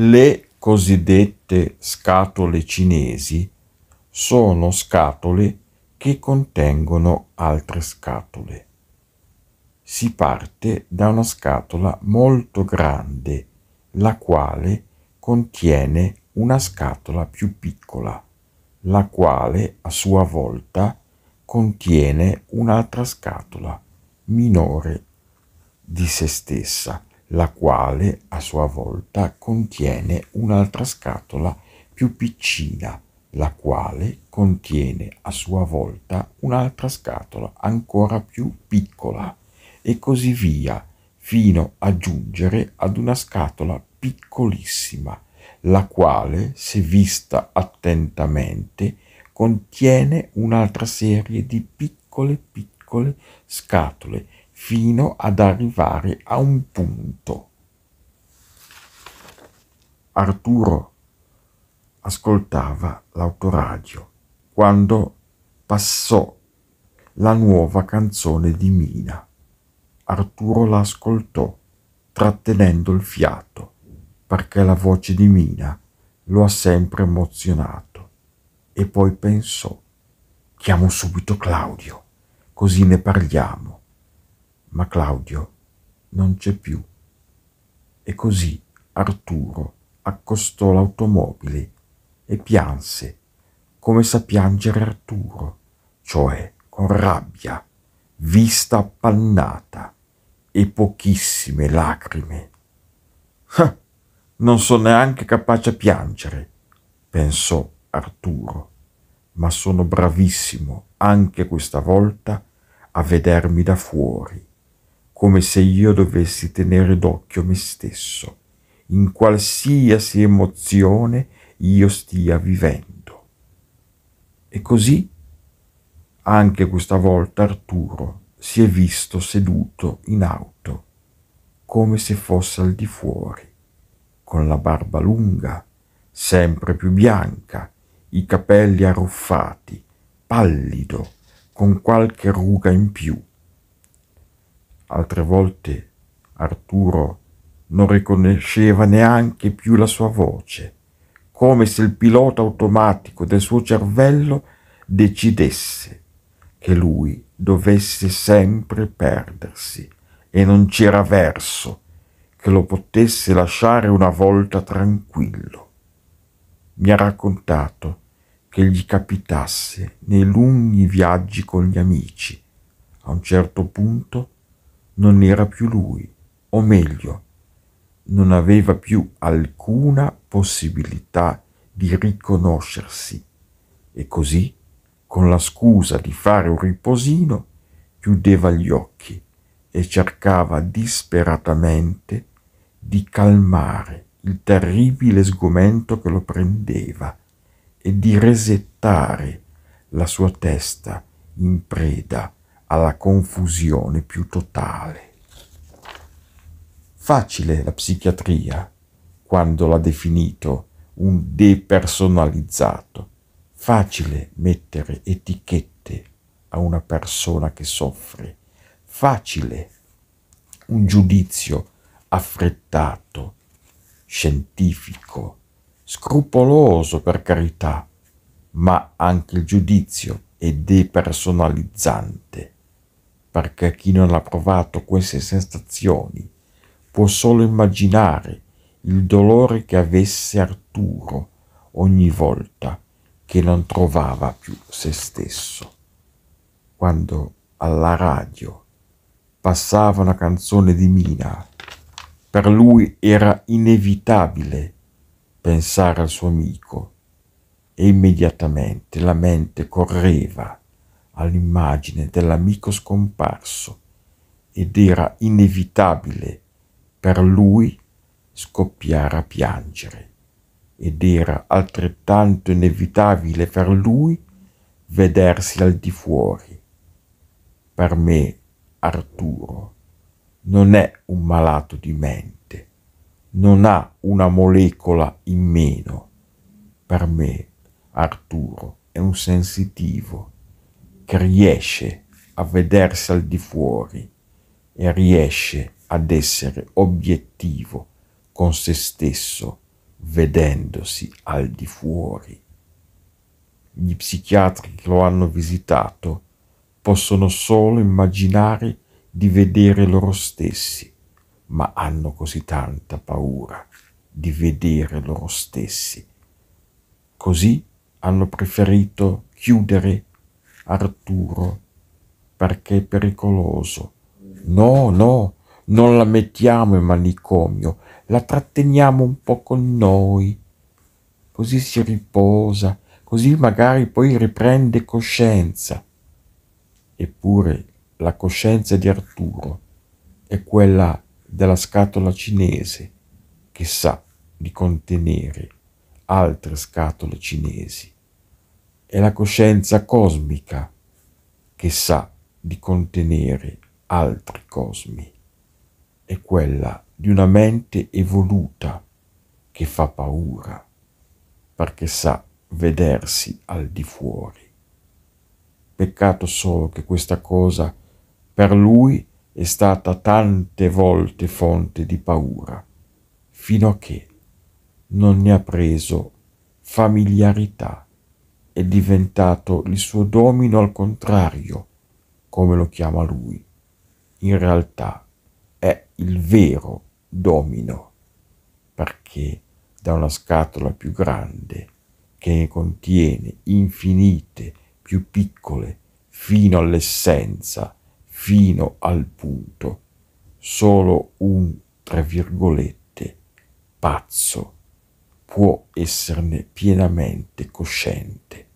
Le cosiddette scatole cinesi sono scatole che contengono altre scatole. Si parte da una scatola molto grande, la quale contiene una scatola più piccola, la quale a sua volta contiene un'altra scatola minore di se stessa la quale a sua volta contiene un'altra scatola più piccina, la quale contiene a sua volta un'altra scatola ancora più piccola e così via fino a giungere ad una scatola piccolissima, la quale, se vista attentamente, contiene un'altra serie di piccole piccole scatole fino ad arrivare a un punto. Arturo ascoltava l'autoradio quando passò la nuova canzone di Mina. Arturo la ascoltò trattenendo il fiato perché la voce di Mina lo ha sempre emozionato e poi pensò chiamo subito Claudio così ne parliamo ma Claudio non c'è più. E così Arturo accostò l'automobile e pianse come sa piangere Arturo, cioè con rabbia, vista appannata e pochissime lacrime. Ah, non sono neanche capace a piangere, pensò Arturo, ma sono bravissimo anche questa volta a vedermi da fuori come se io dovessi tenere d'occhio me stesso, in qualsiasi emozione io stia vivendo. E così anche questa volta Arturo si è visto seduto in auto, come se fosse al di fuori, con la barba lunga, sempre più bianca, i capelli arruffati, pallido, con qualche ruga in più Altre volte Arturo non riconosceva neanche più la sua voce, come se il pilota automatico del suo cervello decidesse che lui dovesse sempre perdersi e non c'era verso che lo potesse lasciare una volta tranquillo. Mi ha raccontato che gli capitasse nei lunghi viaggi con gli amici. A un certo punto non era più lui, o meglio, non aveva più alcuna possibilità di riconoscersi e così, con la scusa di fare un riposino, chiudeva gli occhi e cercava disperatamente di calmare il terribile sgomento che lo prendeva e di resettare la sua testa in preda alla confusione più totale. Facile la psichiatria quando l'ha definito un depersonalizzato. Facile mettere etichette a una persona che soffre. Facile un giudizio affrettato, scientifico, scrupoloso per carità, ma anche il giudizio è depersonalizzante perché chi non ha provato queste sensazioni può solo immaginare il dolore che avesse Arturo ogni volta che non trovava più se stesso. Quando alla radio passava una canzone di Mina, per lui era inevitabile pensare al suo amico e immediatamente la mente correva all'immagine dell'amico scomparso ed era inevitabile per lui scoppiare a piangere ed era altrettanto inevitabile per lui vedersi al di fuori. Per me Arturo non è un malato di mente, non ha una molecola in meno. Per me Arturo è un sensitivo che riesce a vedersi al di fuori e riesce ad essere obiettivo con se stesso vedendosi al di fuori. Gli psichiatri che lo hanno visitato possono solo immaginare di vedere loro stessi, ma hanno così tanta paura di vedere loro stessi. Così hanno preferito chiudere Arturo, perché è pericoloso. No, no, non la mettiamo in manicomio, la tratteniamo un po' con noi. Così si riposa, così magari poi riprende coscienza. Eppure la coscienza di Arturo è quella della scatola cinese che sa di contenere altre scatole cinesi è la coscienza cosmica che sa di contenere altri cosmi, è quella di una mente evoluta che fa paura perché sa vedersi al di fuori. Peccato solo che questa cosa per lui è stata tante volte fonte di paura, fino a che non ne ha preso familiarità è diventato il suo domino al contrario, come lo chiama lui. In realtà è il vero domino, perché da una scatola più grande che ne contiene infinite più piccole fino all'essenza, fino al punto, solo un, tra virgolette, pazzo può esserne pienamente cosciente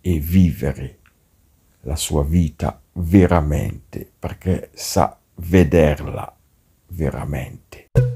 e vivere la sua vita veramente, perché sa vederla veramente.